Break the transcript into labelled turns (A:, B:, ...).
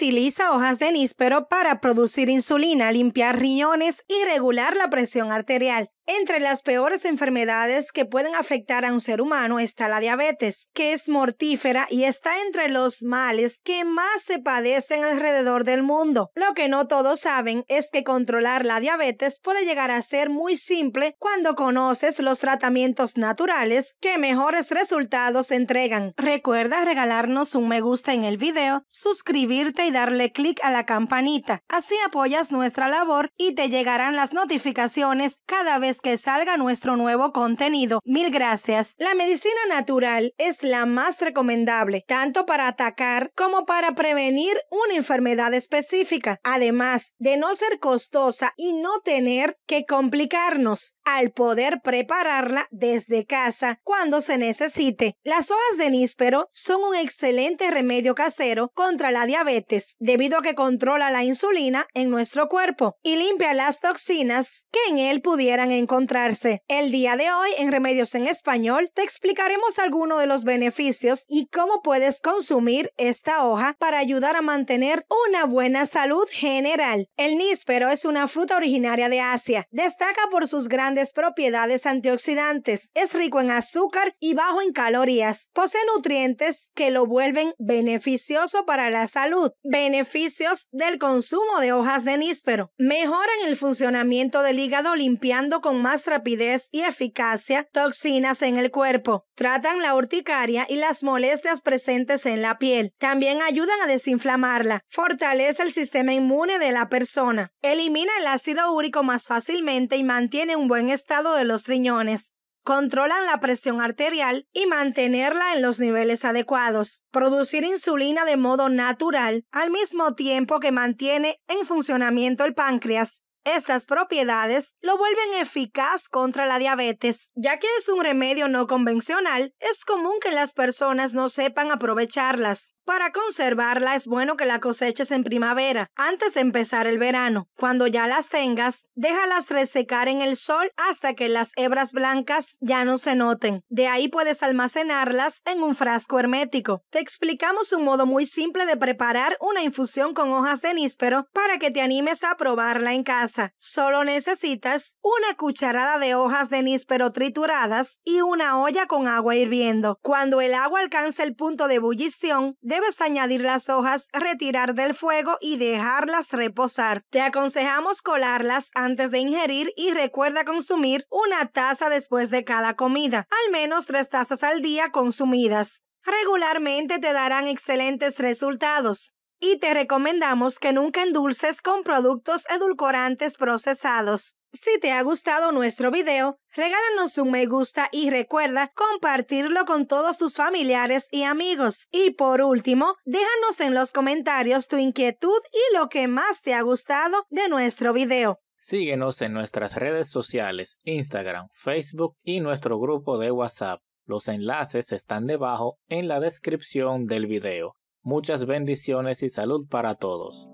A: utiliza hojas de níspero para producir insulina, limpiar riñones y regular la presión arterial. Entre las peores enfermedades que pueden afectar a un ser humano está la diabetes, que es mortífera y está entre los males que más se padecen alrededor del mundo. Lo que no todos saben es que controlar la diabetes puede llegar a ser muy simple cuando conoces los tratamientos naturales que mejores resultados entregan. Recuerda regalarnos un me gusta en el video, suscribirte y darle clic a la campanita. Así apoyas nuestra labor y te llegarán las notificaciones cada vez que salga nuestro nuevo contenido. Mil gracias. La medicina natural es la más recomendable, tanto para atacar como para prevenir una enfermedad específica, además de no ser costosa y no tener que complicarnos al poder prepararla desde casa cuando se necesite. Las hojas de níspero son un excelente remedio casero contra la diabetes, debido a que controla la insulina en nuestro cuerpo y limpia las toxinas que en él pudieran encontrarse. El día de hoy en Remedios en Español te explicaremos algunos de los beneficios y cómo puedes consumir esta hoja para ayudar a mantener una buena salud general. El níspero es una fruta originaria de Asia. Destaca por sus grandes propiedades antioxidantes. Es rico en azúcar y bajo en calorías. Posee nutrientes que lo vuelven beneficioso para la salud. Beneficios del consumo de hojas de níspero. Mejoran el funcionamiento del hígado limpiando con más rapidez y eficacia toxinas en el cuerpo. Tratan la urticaria y las molestias presentes en la piel. También ayudan a desinflamarla. Fortalece el sistema inmune de la persona. Elimina el ácido úrico más fácilmente y mantiene un buen estado de los riñones controlan la presión arterial y mantenerla en los niveles adecuados, producir insulina de modo natural al mismo tiempo que mantiene en funcionamiento el páncreas, estas propiedades lo vuelven eficaz contra la diabetes, ya que es un remedio no convencional, es común que las personas no sepan aprovecharlas. Para conservarla es bueno que la coseches en primavera, antes de empezar el verano. Cuando ya las tengas, déjalas resecar en el sol hasta que las hebras blancas ya no se noten. De ahí puedes almacenarlas en un frasco hermético. Te explicamos un modo muy simple de preparar una infusión con hojas de níspero para que te animes a probarla en casa. Solo necesitas una cucharada de hojas de níspero trituradas y una olla con agua hirviendo. Cuando el agua alcance el punto de ebullición, debes añadir las hojas, retirar del fuego y dejarlas reposar. Te aconsejamos colarlas antes de ingerir y recuerda consumir una taza después de cada comida, al menos tres tazas al día consumidas. Regularmente te darán excelentes resultados. Y te recomendamos que nunca endulces con productos edulcorantes procesados. Si te ha gustado nuestro video, regálanos un me gusta y recuerda compartirlo con todos tus familiares y amigos. Y por último, déjanos en los comentarios tu inquietud y lo que más te ha gustado de nuestro video. Síguenos en nuestras redes sociales, Instagram, Facebook y nuestro grupo de WhatsApp. Los enlaces están debajo en la descripción del video. Muchas bendiciones y salud para todos.